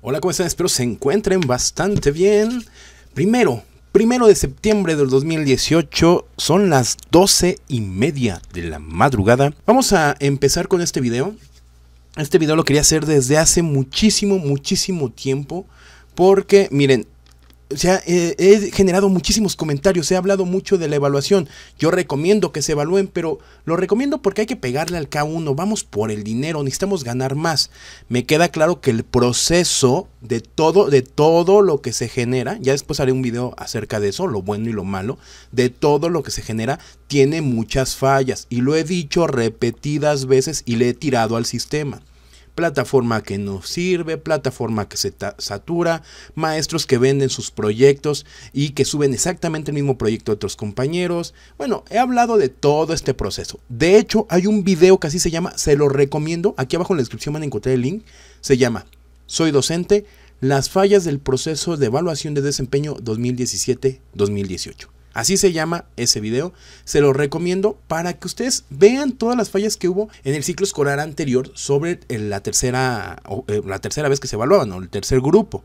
Hola, ¿cómo están? Espero se encuentren bastante bien. Primero, primero de septiembre del 2018, son las 12 y media de la madrugada. Vamos a empezar con este video. Este video lo quería hacer desde hace muchísimo, muchísimo tiempo. Porque, miren, o ha, eh, he generado muchísimos comentarios, he hablado mucho de la evaluación. Yo recomiendo que se evalúen, pero lo recomiendo porque hay que pegarle al K1. Vamos por el dinero, necesitamos ganar más. Me queda claro que el proceso de todo, de todo lo que se genera, ya después haré un video acerca de eso, lo bueno y lo malo, de todo lo que se genera, tiene muchas fallas. Y lo he dicho repetidas veces y le he tirado al sistema plataforma que no sirve, plataforma que se satura, maestros que venden sus proyectos y que suben exactamente el mismo proyecto de otros compañeros. Bueno, he hablado de todo este proceso. De hecho, hay un video que así se llama, se lo recomiendo, aquí abajo en la descripción van a encontrar el link, se llama Soy docente, las fallas del proceso de evaluación de desempeño 2017-2018. Así se llama ese video. Se lo recomiendo para que ustedes vean todas las fallas que hubo en el ciclo escolar anterior sobre eh, la tercera, eh, la tercera vez que se evaluaban o el tercer grupo.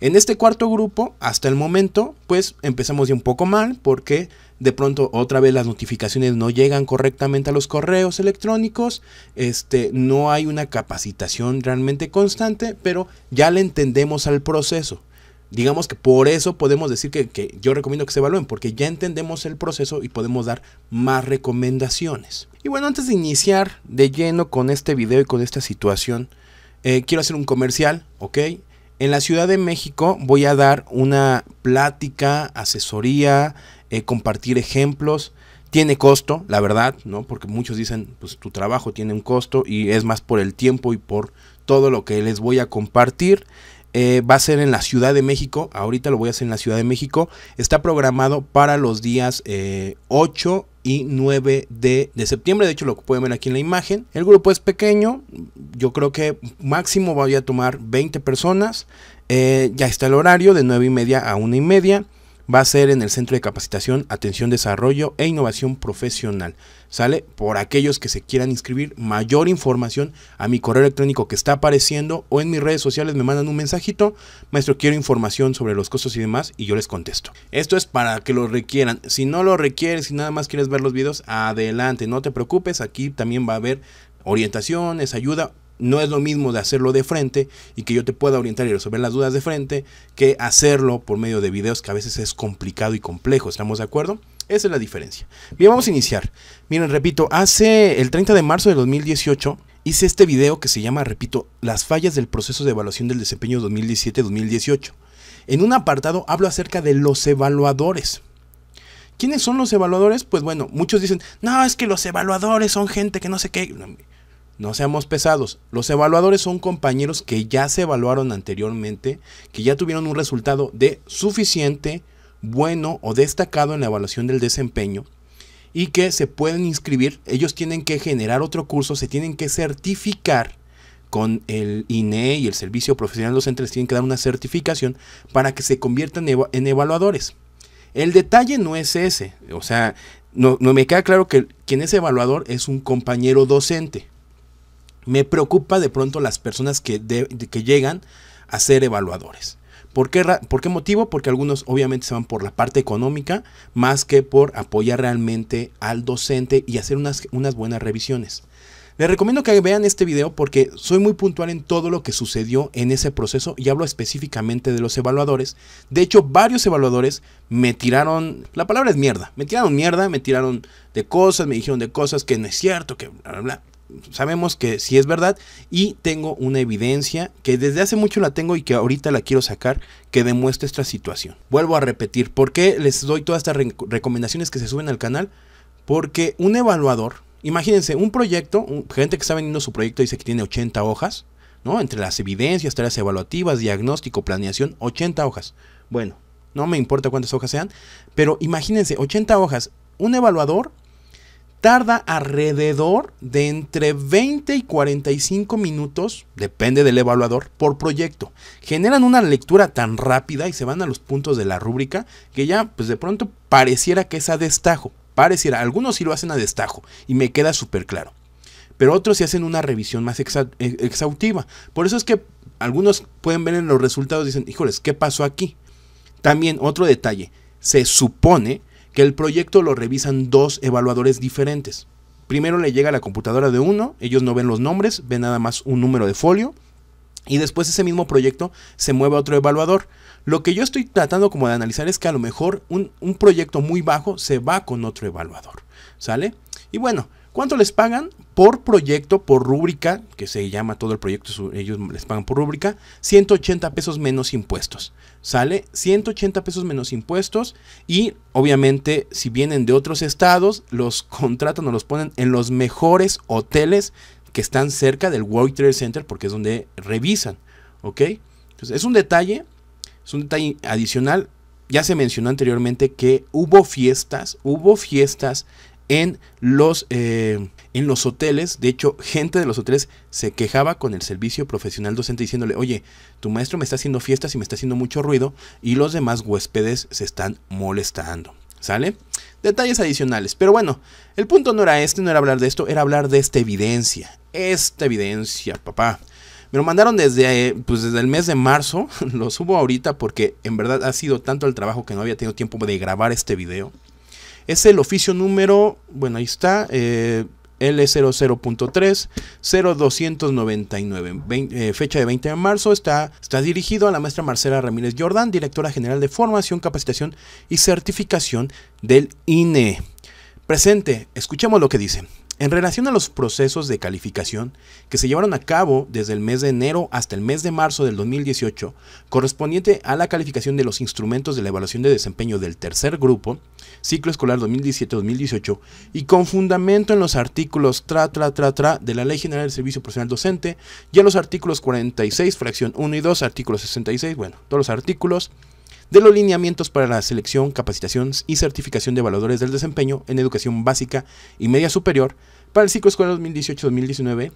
En este cuarto grupo, hasta el momento, pues empezamos ya un poco mal porque de pronto otra vez las notificaciones no llegan correctamente a los correos electrónicos, este, no hay una capacitación realmente constante, pero ya le entendemos al proceso digamos que por eso podemos decir que, que, yo recomiendo que se evalúen, porque ya entendemos el proceso y podemos dar más recomendaciones. Y bueno, antes de iniciar de lleno con este video y con esta situación, eh, quiero hacer un comercial, ¿ok? En la Ciudad de México voy a dar una plática, asesoría, eh, compartir ejemplos. Tiene costo, la verdad, ¿no? Porque muchos dicen, pues tu trabajo tiene un costo y es más por el tiempo y por todo lo que les voy a compartir. Eh, va a ser en la Ciudad de México. Ahorita lo voy a hacer en la Ciudad de México. Está programado para los días 8 eh, y 9 de, septiembre. De hecho, lo pueden ver aquí en la imagen. El grupo es pequeño. Yo creo que máximo va a tomar 20 personas. Eh, ya está el horario de 9 y media a 1 y media va a ser en el Centro de Capacitación, Atención, Desarrollo e Innovación Profesional. ¿Sale? Por aquellos que se quieran inscribir, mayor información a mi correo electrónico que está apareciendo o en mis redes sociales me mandan un mensajito. Maestro, quiero información sobre los costos y demás y yo les contesto. Esto es para que lo requieran. Si no lo requieres, si nada más quieres ver los videos, adelante, no te preocupes. Aquí también va a haber orientaciones, ayuda no es lo mismo de hacerlo de frente y que yo te pueda orientar y resolver las dudas de frente que hacerlo por medio de videos que a veces es complicado y complejo. ¿Estamos de acuerdo? Esa es la diferencia. Bien, vamos a iniciar. Miren, repito, hace el 30 de marzo de 2018 hice este video que se llama, repito, las fallas del proceso de evaluación del desempeño 2017-2018. En un apartado hablo acerca de los evaluadores. ¿Quiénes son los evaluadores? Pues bueno, muchos dicen, no, es que los evaluadores son gente que no sé qué. No seamos pesados. Los evaluadores son compañeros que ya se evaluaron anteriormente, que ya tuvieron un resultado de suficiente, bueno o destacado en la evaluación del desempeño y que se pueden inscribir. Ellos tienen que generar otro curso, se tienen que certificar con el INE y el Servicio Profesional Docente, les tienen que dar una certificación para que se conviertan en evaluadores. El detalle no es ese, o sea, no, no me queda claro que quien es evaluador es un compañero docente me preocupa de pronto las personas que, llegan a ser evaluadores. ¿Por qué, ¿Por qué, motivo? Porque algunos obviamente se van por la parte económica más que por apoyar realmente al docente y hacer unas, unas buenas revisiones. Les recomiendo que vean este video porque soy muy puntual en todo lo que sucedió en ese proceso y hablo específicamente de los evaluadores. De hecho, varios evaluadores me tiraron, la palabra es mierda, me tiraron mierda, me tiraron de cosas, me dijeron de cosas que no es cierto, que bla, bla, bla sabemos que sí es verdad y tengo una evidencia que desde hace mucho la tengo y que ahorita la quiero sacar que demuestre esta situación. Vuelvo a repetir, ¿por qué les doy todas estas recomendaciones que se suben al canal? Porque un evaluador, imagínense un proyecto, gente que está vendiendo su proyecto dice que tiene 80 hojas, ¿no? Entre las evidencias, tareas evaluativas, diagnóstico, planeación, 80 hojas. Bueno, no me importa cuántas hojas sean, pero imagínense 80 hojas. Un evaluador tarda alrededor de entre 20 y 45 minutos, depende del evaluador, por proyecto. Generan una lectura tan rápida y se van a los puntos de la rúbrica que ya pues de pronto pareciera que es a destajo, pareciera, algunos sí lo hacen a destajo y me queda súper claro. Pero otros sí hacen una revisión más e, exhaustiva. Por eso es que algunos pueden ver en los resultados y dicen, híjoles, ¿qué pasó aquí? También otro detalle, se supone que el proyecto lo revisan dos evaluadores diferentes. Primero le llega a la computadora de uno, ellos no ven los nombres, ven nada más un número de folio, y después ese mismo proyecto se mueve a otro evaluador. Lo que yo estoy tratando como de analizar es que a lo mejor un, un proyecto muy bajo se va con otro evaluador, ¿sale? Y bueno, ¿Cuánto les pagan? Por proyecto, por rúbrica, que se llama todo el proyecto, ellos les pagan por rúbrica, 180 pesos menos impuestos. ¿Sale? 180 pesos menos impuestos y obviamente si vienen de otros estados, los contratan o los ponen en los mejores hoteles que están cerca del World Trade Center porque es donde revisan. ¿Ok? Entonces es un detalle, es un detalle adicional. Ya se mencionó anteriormente que hubo fiestas, hubo fiestas en los, eh, en los hoteles. De hecho, gente de los hoteles se quejaba con el servicio profesional docente diciéndole, oye, tu maestro me está haciendo fiestas y me está haciendo mucho ruido y los demás huéspedes se están molestando. ¿Sale? Detalles adicionales. Pero bueno, el punto no era este, no era hablar de esto, era hablar de esta evidencia. Esta evidencia, papá. Me lo mandaron desde, eh, pues, desde el mes de marzo. Lo subo ahorita porque en verdad ha sido tanto el trabajo que no había tenido tiempo de grabar este video. Es el oficio número, bueno, ahí está, eh, L00.3, 0299, eh, fecha de 20 de marzo, está, está dirigido a la maestra Marcela Ramírez Jordán, directora general de formación, capacitación y certificación del INE. Presente, escuchemos lo que dice. En relación a los procesos de calificación que se llevaron a cabo desde el mes de enero hasta el mes de marzo del 2018, correspondiente a la calificación de los instrumentos de la evaluación de desempeño del tercer grupo, ciclo escolar 2017-2018, y con fundamento en los artículos tra, tra, tra, tra de la Ley General del Servicio Profesional Docente y a los artículos 46, fracción 1 y 2, artículo 66, bueno, todos los artículos de los lineamientos para la selección, capacitación y certificación de evaluadores del desempeño en educación básica y media superior para el ciclo escolar 2018-2019,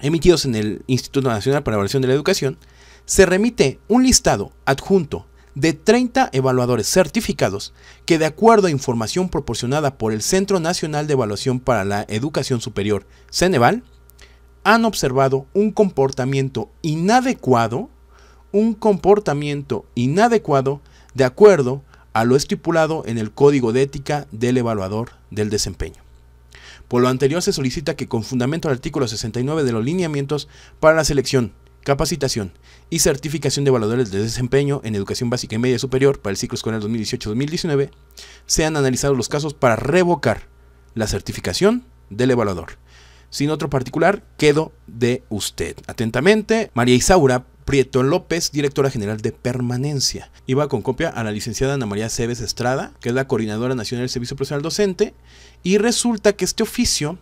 emitidos en el Instituto Nacional para la Evaluación de la Educación, se remite un listado adjunto de 30 evaluadores certificados que de acuerdo a información proporcionada por el Centro Nacional de Evaluación para la Educación Superior, Ceneval, han observado un comportamiento inadecuado un comportamiento inadecuado de acuerdo a lo estipulado en el Código de Ética del Evaluador del Desempeño. Por lo anterior se solicita que con fundamento al artículo 69 de los lineamientos para la selección, capacitación y certificación de evaluadores de desempeño en educación básica y media superior para el ciclo escolar 2018-2019, sean analizados los casos para revocar la certificación del evaluador. Sin otro particular, quedo de usted. Atentamente, María Isaura Prieto López, directora general de permanencia. Iba con copia a la licenciada Ana María Cebes Estrada, que es la coordinadora nacional del Servicio Profesional Docente, y resulta que este oficio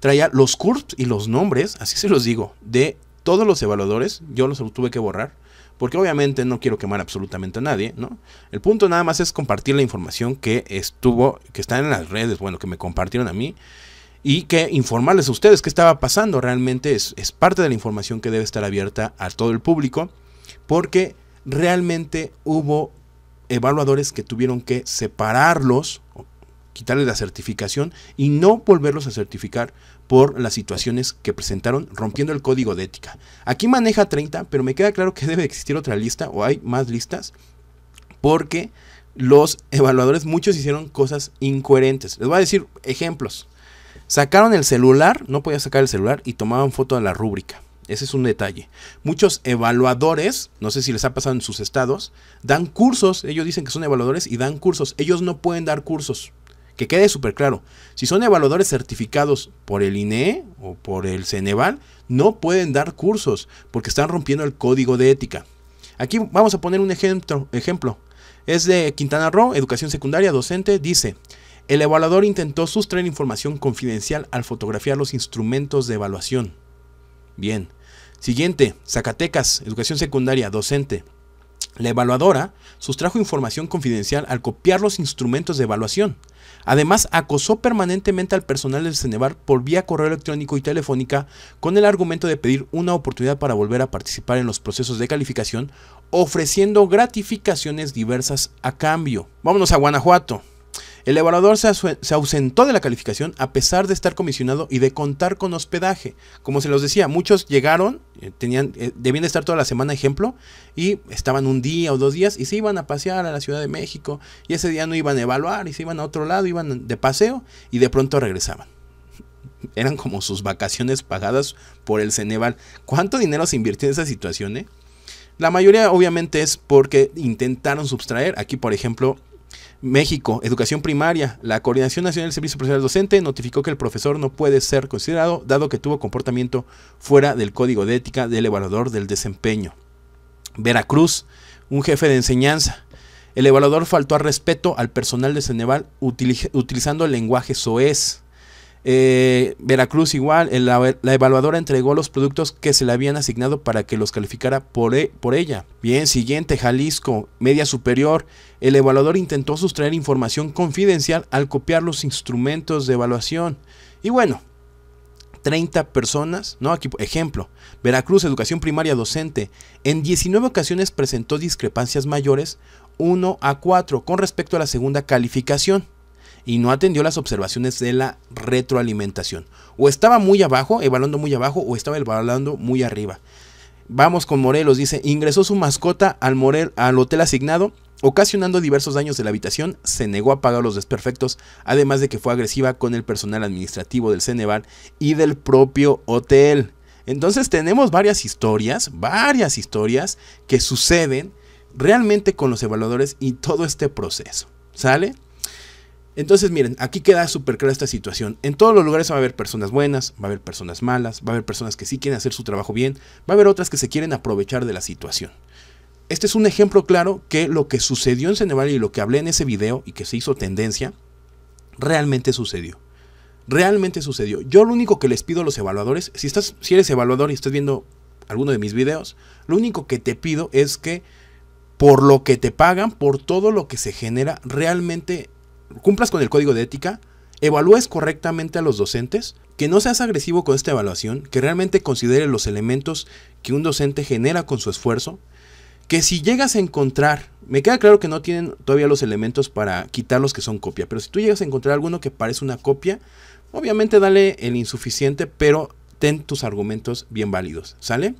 traía los CURPS y los nombres, así se los digo, de todos los evaluadores, yo los tuve que borrar, porque obviamente no quiero quemar absolutamente a nadie, ¿no? El punto nada más es compartir la información que estuvo, que está en las redes, bueno, que me compartieron a mí, y que informarles a ustedes qué estaba pasando. Realmente es, es parte de la información que debe estar abierta a todo el público porque realmente hubo evaluadores que tuvieron que separarlos, quitarles la certificación y no volverlos a certificar por las situaciones que presentaron rompiendo el código de ética. Aquí maneja 30, pero me queda claro que debe existir otra lista o hay más listas porque los evaluadores muchos hicieron cosas incoherentes. Les voy a decir ejemplos. Sacaron el celular, no podía sacar el celular y tomaban foto de la rúbrica. Ese es un detalle. Muchos evaluadores, no sé si les ha pasado en sus estados, dan cursos. Ellos dicen que son evaluadores y dan cursos. Ellos no pueden dar cursos. Que quede súper claro. Si son evaluadores certificados por el INE o por el Ceneval, no pueden dar cursos porque están rompiendo el código de ética. Aquí vamos a poner un ejemplo. ejemplo. Es de Quintana Roo, educación secundaria, docente, dice, el evaluador intentó sustraer información confidencial al fotografiar los instrumentos de evaluación. Bien. Siguiente, Zacatecas, educación secundaria, docente. La evaluadora sustrajo información confidencial al copiar los instrumentos de evaluación. Además, acosó permanentemente al personal del Cenevar por vía correo electrónico y telefónica con el argumento de pedir una oportunidad para volver a participar en los procesos de calificación, ofreciendo gratificaciones diversas a cambio. Vámonos a Guanajuato. El evaluador se, ausentó de la calificación a pesar de estar comisionado y de contar con hospedaje. Como se los decía, muchos llegaron, eh, tenían, eh, debían estar toda la semana, ejemplo, y estaban un día o dos días y se iban a pasear a la Ciudad de México y ese día no iban a evaluar y se iban a otro lado, iban de paseo y de pronto regresaban eran como sus vacaciones pagadas por el Ceneval. ¿Cuánto dinero se invirtió en esa situación? Eh? La mayoría obviamente es porque intentaron sustraer. Aquí, por ejemplo, México, educación primaria. La Coordinación Nacional del Servicio Profesional Docente notificó que el profesor no puede ser considerado dado que tuvo comportamiento fuera del código de ética del evaluador del desempeño. Veracruz, un jefe de enseñanza. El evaluador faltó al respeto al personal de Ceneval utilizando el lenguaje soez. Eh, Veracruz igual, la, evaluadora entregó los productos que se le habían asignado para que los calificara por, e, por ella. Bien, siguiente, Jalisco, media superior. El evaluador intentó sustraer información confidencial al copiar los instrumentos de evaluación. Y bueno, 30 personas, ¿no? Aquí, ejemplo, Veracruz, educación primaria docente, en 19 ocasiones presentó discrepancias mayores, 1 a 4, con respecto a la segunda calificación y no atendió las observaciones de la retroalimentación. O estaba muy abajo, evaluando muy abajo, o estaba evaluando muy arriba. Vamos con Morelos, dice, ingresó su mascota al, Morel, al hotel asignado, ocasionando diversos daños de la habitación, se negó a pagar los desperfectos, además de que fue agresiva con el personal administrativo del Ceneval y del propio hotel. Entonces tenemos varias historias, varias historias que suceden realmente con los evaluadores y todo este proceso. ¿Sale? Entonces, miren, aquí queda súper clara esta situación. En todos los lugares va a haber personas buenas, va a haber personas malas, va a haber personas que sí quieren hacer su trabajo bien, va a haber otras que se quieren aprovechar de la situación. Este es un ejemplo claro que lo que sucedió en Ceneval y lo que hablé en ese video y que se hizo tendencia, realmente sucedió. Realmente sucedió. Yo lo único que les pido a los evaluadores, si, estás, si eres evaluador y estás viendo alguno de mis videos, lo único que te pido es que por lo que te pagan, por todo lo que se genera, realmente cumplas con el código de ética, evalúes correctamente a los docentes, que no seas agresivo con esta evaluación, que realmente considere los elementos que un docente genera con su esfuerzo, que si llegas a encontrar, me queda claro que no tienen todavía los elementos para quitar los que son copia, pero si tú llegas a encontrar alguno que parece una copia, obviamente dale el insuficiente, pero ten tus argumentos bien válidos, ¿sale?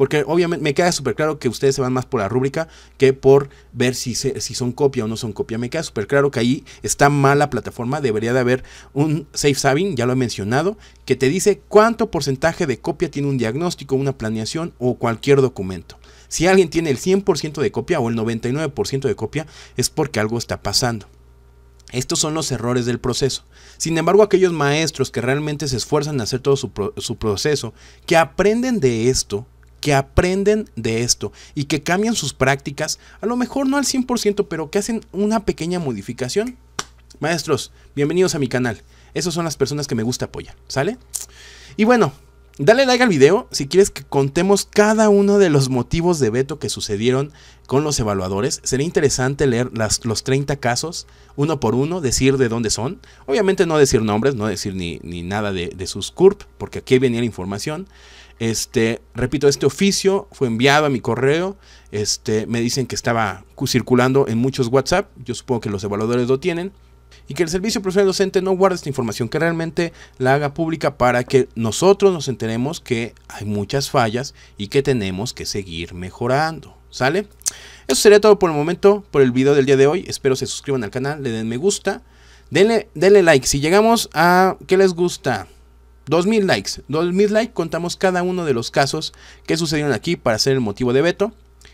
Porque obviamente me queda súper claro que ustedes se van más por la rúbrica que por ver si, son copia o no son copia. Me queda súper claro que ahí está mala plataforma. Debería de haber un safe saving, ya lo he mencionado, que te dice cuánto porcentaje de copia tiene un diagnóstico, una planeación o cualquier documento. Si alguien tiene el 100% de copia o el 99% de copia, es porque algo está pasando. Estos son los errores del proceso. Sin embargo, aquellos maestros que realmente se esfuerzan en hacer todo su proceso, que aprenden de esto, que aprenden de esto y que cambian sus prácticas, a lo mejor no al 100%, pero que hacen una pequeña modificación. Maestros, bienvenidos a mi canal. Esas son las personas que me gusta apoyar, ¿sale? Y bueno, Dale like al video si quieres que contemos cada uno de los motivos de veto que sucedieron con los evaluadores. Sería interesante leer las, los 30 casos uno por uno, decir de dónde son. Obviamente no decir nombres, no decir ni, ni nada de, de sus CURP, porque aquí venía la información. Este, repito, este oficio fue enviado a mi correo. Este, me dicen que estaba circulando en muchos WhatsApp. Yo supongo que los evaluadores lo tienen. Y que el servicio profesional docente no guarde esta información, que realmente la haga pública para que nosotros nos enteremos que hay muchas fallas y que tenemos que seguir mejorando. ¿Sale? Eso sería todo por el momento, por el video del día de hoy. Espero se suscriban al canal, le den me gusta, denle, denle like. Si llegamos a... ¿Qué les gusta? 2000 likes. 2000 likes contamos cada uno de los casos que sucedieron aquí para hacer el motivo de veto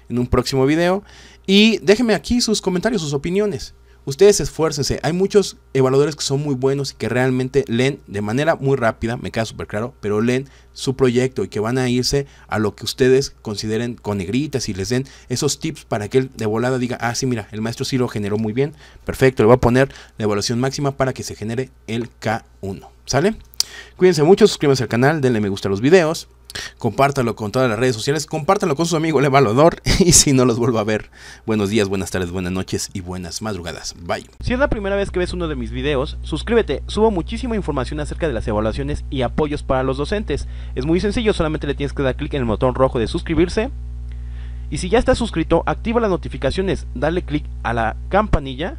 en un próximo video. Y déjenme aquí sus comentarios, sus opiniones. Ustedes esfuércense. Hay muchos evaluadores que son muy buenos y que realmente leen de manera muy rápida, me queda súper claro, pero leen su proyecto y que van a irse a lo que ustedes consideren con negritas y les den esos tips para que él de volada diga, ah, sí, mira, el maestro sí lo generó muy bien, perfecto, le voy a poner la evaluación máxima para que se genere el K1. ¿Sale? Cuídense mucho, suscríbanse al canal, denle me gusta a los videos, compártalo con todas las redes sociales, compártanlo con sus amigos, le evaluador y si no los vuelvo a ver, buenos días, buenas tardes, buenas noches y buenas madrugadas. Bye. Si es la primera vez que ves uno de mis videos, suscríbete, subo muchísima información acerca de las evaluaciones y apoyos para los docentes. Es muy sencillo, solamente le tienes que dar clic en el botón rojo de suscribirse. Y si ya estás suscrito, activa las notificaciones, dale clic a la campanilla,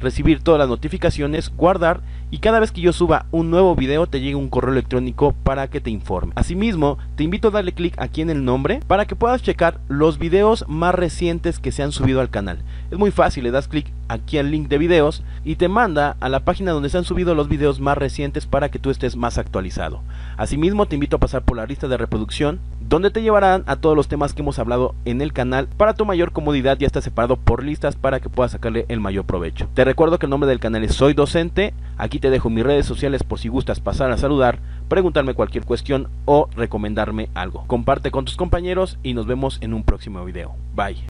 recibir todas las notificaciones, guardar y cada vez que yo suba un nuevo video te llegue un correo electrónico para que te informe. Asimismo, te invito a darle clic aquí en el nombre para que puedas checar los videos más recientes que se han subido al canal. Es muy fácil, le das clic aquí al link de videos y te manda a la página donde se han subido los videos más recientes para que tú estés más actualizado. Asimismo te invito a pasar por la lista de reproducción donde te llevarán a todos los temas que hemos hablado en el canal para tu mayor comodidad ya está separado por listas para que puedas sacarle el mayor provecho. Te recuerdo que el nombre del canal es Soy Docente, aquí te dejo mis redes sociales por si gustas pasar a saludar, preguntarme cualquier cuestión o recomendarme algo. Comparte con tus compañeros y nos vemos en un próximo video. Bye.